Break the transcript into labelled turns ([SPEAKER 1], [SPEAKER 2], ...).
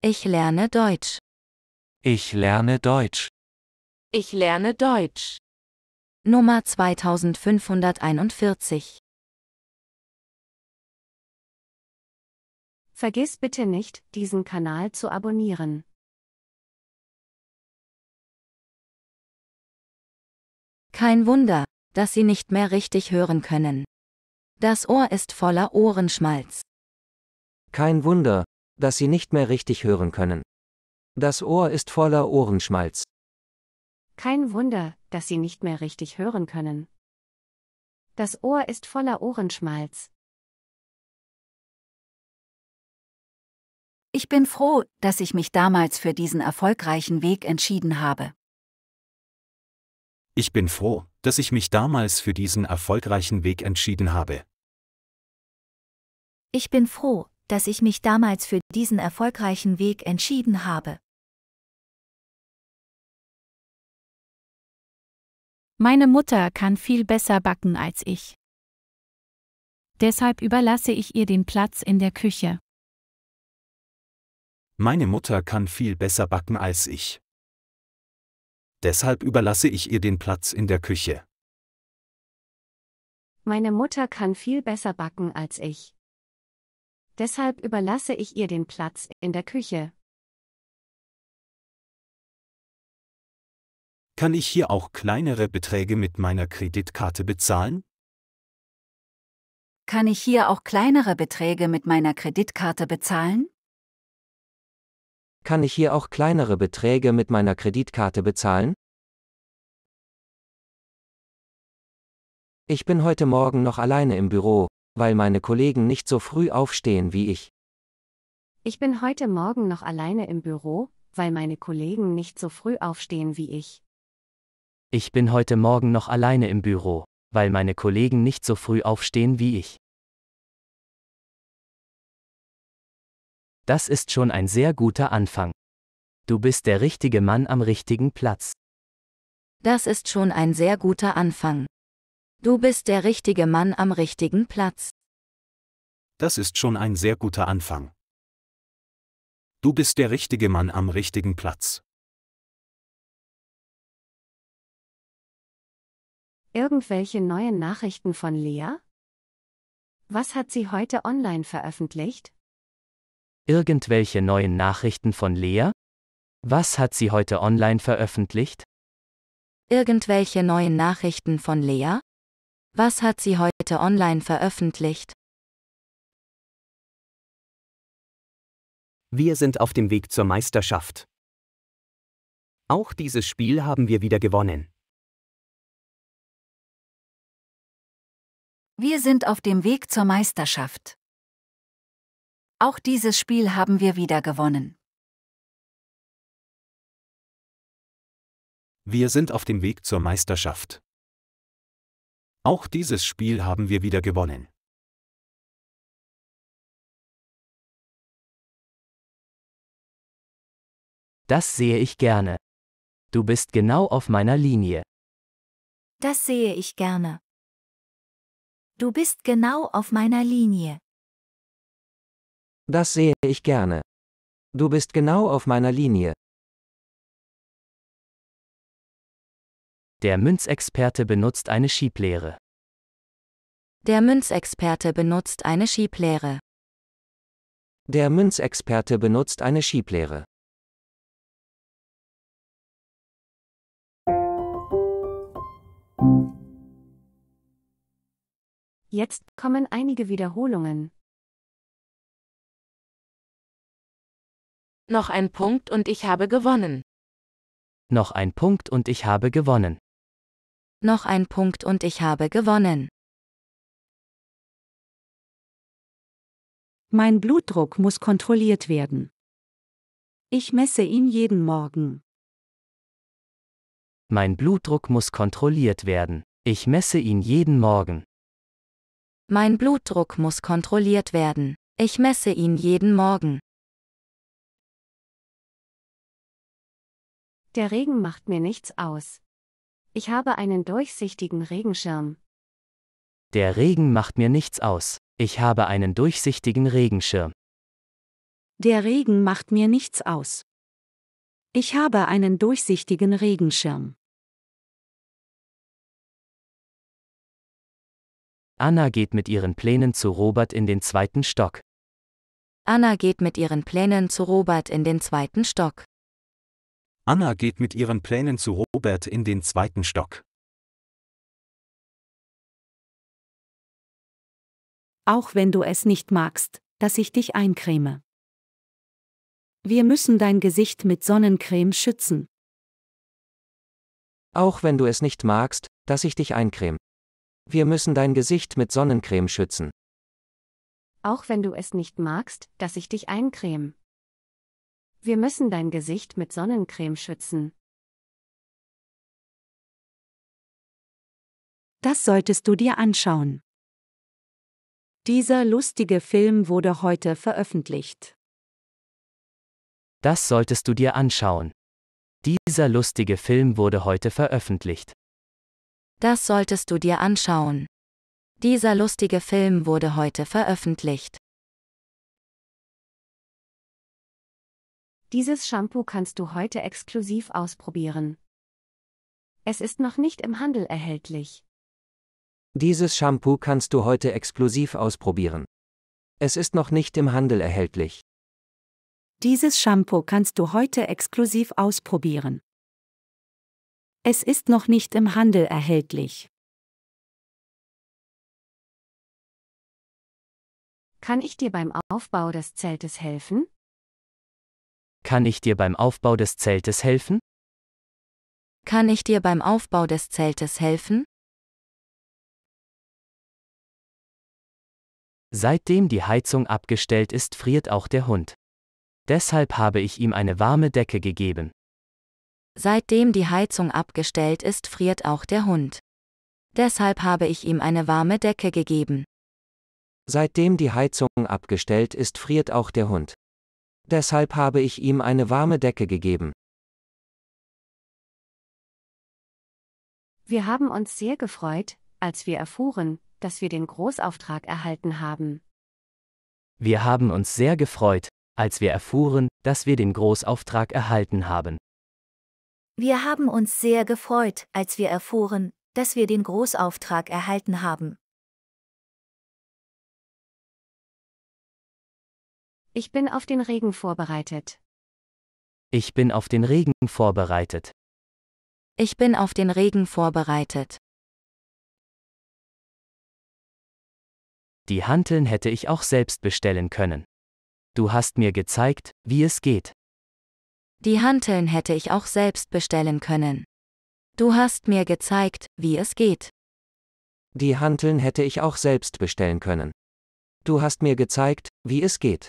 [SPEAKER 1] Ich lerne Deutsch.
[SPEAKER 2] Ich lerne Deutsch.
[SPEAKER 1] Ich lerne Deutsch.
[SPEAKER 3] Nummer 2541.
[SPEAKER 4] Vergiss bitte nicht, diesen Kanal zu abonnieren.
[SPEAKER 1] Kein
[SPEAKER 3] Wunder, dass Sie nicht mehr richtig hören können. Das Ohr ist voller Ohrenschmalz.
[SPEAKER 2] Kein Wunder, dass sie nicht mehr richtig hören können. Das Ohr ist voller Ohrenschmalz.
[SPEAKER 4] Kein Wunder, dass sie nicht mehr richtig hören können. Das Ohr ist voller Ohrenschmalz.
[SPEAKER 1] Ich bin froh, dass ich mich damals für
[SPEAKER 3] diesen erfolgreichen Weg entschieden habe.
[SPEAKER 2] Ich bin froh, dass ich mich damals für diesen erfolgreichen Weg entschieden habe.
[SPEAKER 3] Ich bin froh, dass ich mich damals für diesen erfolgreichen Weg entschieden habe. Meine Mutter kann viel besser backen als ich. Deshalb überlasse ich ihr den Platz in der Küche.
[SPEAKER 2] Meine Mutter kann viel besser backen als ich. Deshalb überlasse ich ihr den Platz in der Küche.
[SPEAKER 4] Meine Mutter kann viel besser backen als ich deshalb überlasse ich ihr den Platz in der Küche.
[SPEAKER 1] Kann ich hier auch kleinere Beträge mit
[SPEAKER 2] meiner Kreditkarte bezahlen?
[SPEAKER 3] Kann ich hier auch kleinere Beträge mit meiner Kreditkarte bezahlen?
[SPEAKER 2] Kann ich hier auch kleinere Beträge mit meiner Kreditkarte bezahlen? Ich bin heute Morgen noch alleine im Büro weil meine Kollegen nicht so
[SPEAKER 5] früh aufstehen wie ich.
[SPEAKER 4] Ich bin heute Morgen noch alleine im Büro, weil meine Kollegen nicht so früh aufstehen wie ich.
[SPEAKER 5] Ich bin heute Morgen noch alleine im Büro, weil meine Kollegen nicht so früh aufstehen wie ich. Das ist schon ein sehr guter Anfang. Du bist der richtige Mann am richtigen Platz.
[SPEAKER 3] Das ist schon ein sehr guter Anfang. Du bist der richtige Mann am richtigen Platz.
[SPEAKER 2] Das ist schon ein sehr guter Anfang. Du bist der richtige Mann am richtigen
[SPEAKER 1] Platz.
[SPEAKER 4] Irgendwelche neuen Nachrichten von Lea? Was hat sie heute
[SPEAKER 3] online veröffentlicht?
[SPEAKER 5] Irgendwelche neuen Nachrichten von Lea? Was hat sie heute online veröffentlicht?
[SPEAKER 3] Irgendwelche neuen Nachrichten von Lea? Was hat sie heute online veröffentlicht?
[SPEAKER 2] Wir sind auf dem Weg zur Meisterschaft.
[SPEAKER 1] Auch dieses Spiel haben wir wieder gewonnen. Wir sind auf dem Weg zur Meisterschaft. Auch dieses Spiel haben wir wieder gewonnen. Wir sind auf dem Weg zur Meisterschaft. Auch dieses Spiel haben wir wieder gewonnen.
[SPEAKER 5] Das sehe ich gerne. Du bist genau auf meiner Linie.
[SPEAKER 3] Das sehe ich gerne. Du bist genau auf meiner Linie.
[SPEAKER 2] Das sehe ich gerne. Du bist genau auf meiner Linie.
[SPEAKER 1] Der Münzexperte
[SPEAKER 2] benutzt eine Schieblehre.
[SPEAKER 3] Der Münzexperte benutzt eine Schieblehre.
[SPEAKER 2] Der Münzexperte benutzt eine Schieblehre.
[SPEAKER 4] Jetzt kommen einige Wiederholungen.
[SPEAKER 1] Noch ein Punkt und ich habe gewonnen. Noch ein Punkt und ich habe gewonnen. Noch ein Punkt und ich habe gewonnen.
[SPEAKER 3] Mein Blutdruck muss kontrolliert werden. Ich messe ihn jeden Morgen.
[SPEAKER 5] Mein Blutdruck muss kontrolliert werden. Ich messe ihn jeden Morgen.
[SPEAKER 3] Mein Blutdruck muss kontrolliert
[SPEAKER 1] werden. Ich messe ihn jeden Morgen.
[SPEAKER 4] Der Regen macht mir nichts aus. Ich habe einen durchsichtigen Regenschirm.
[SPEAKER 5] Der Regen macht mir nichts aus. Ich habe einen durchsichtigen Regenschirm.
[SPEAKER 3] Der Regen macht mir nichts aus. Ich habe einen durchsichtigen Regenschirm.
[SPEAKER 5] Anna geht mit ihren Plänen zu Robert in den zweiten Stock.
[SPEAKER 3] Anna geht mit ihren Plänen zu Robert in den zweiten Stock.
[SPEAKER 2] Anna geht mit ihren Plänen zu Robert in den zweiten Stock.
[SPEAKER 1] Auch wenn du es nicht
[SPEAKER 3] magst, dass ich dich eincreme. Wir müssen dein Gesicht mit Sonnencreme schützen.
[SPEAKER 2] Auch wenn du es nicht magst, dass ich dich eincreme. Wir müssen dein Gesicht mit Sonnencreme schützen.
[SPEAKER 4] Auch wenn du es nicht magst, dass ich dich eincreme. Wir müssen dein Gesicht
[SPEAKER 1] mit Sonnencreme schützen.
[SPEAKER 3] Das solltest du dir anschauen. Dieser lustige Film wurde heute veröffentlicht.
[SPEAKER 5] Das solltest du dir anschauen. Dieser lustige Film wurde heute veröffentlicht.
[SPEAKER 3] Das solltest du dir anschauen. Dieser lustige Film wurde heute veröffentlicht.
[SPEAKER 1] Dieses Shampoo kannst
[SPEAKER 4] du heute exklusiv ausprobieren. Es ist noch nicht im Handel erhältlich.
[SPEAKER 2] Dieses Shampoo kannst du heute exklusiv ausprobieren. Es ist noch nicht im Handel erhältlich. Dieses Shampoo kannst du heute
[SPEAKER 3] exklusiv ausprobieren. Es ist noch nicht im Handel erhältlich. Kann ich dir beim Aufbau des Zeltes helfen?
[SPEAKER 5] Kann ich dir beim Aufbau des Zeltes helfen?
[SPEAKER 3] Kann ich dir beim Aufbau des Zeltes helfen?
[SPEAKER 5] Seitdem die Heizung abgestellt ist, friert auch der Hund. Deshalb habe ich ihm eine warme Decke gegeben.
[SPEAKER 3] Seitdem die Heizung abgestellt ist, friert auch der Hund. Deshalb habe ich ihm eine warme Decke gegeben.
[SPEAKER 2] Seitdem die Heizung abgestellt ist, friert auch der Hund. Deshalb habe ich ihm eine warme Decke gegeben.
[SPEAKER 4] Wir haben uns sehr gefreut, als wir erfuhren, dass wir den Großauftrag erhalten haben.
[SPEAKER 5] Wir haben uns sehr gefreut, als wir erfuhren, dass wir den Großauftrag erhalten haben.
[SPEAKER 3] Wir haben uns sehr gefreut, als wir erfuhren, dass wir
[SPEAKER 1] den Großauftrag erhalten haben.
[SPEAKER 3] Ich bin auf den Regen vorbereitet.
[SPEAKER 5] Ich bin auf den Regen vorbereitet.
[SPEAKER 3] Ich bin auf den Regen vorbereitet.
[SPEAKER 5] Die Hanteln hätte ich auch selbst bestellen können. Du hast mir gezeigt, wie es geht.
[SPEAKER 3] Die Hanteln hätte ich auch selbst bestellen können. Du hast mir gezeigt, wie es geht.
[SPEAKER 2] Die Hanteln hätte ich auch selbst bestellen können. Du hast mir
[SPEAKER 1] gezeigt, wie es geht.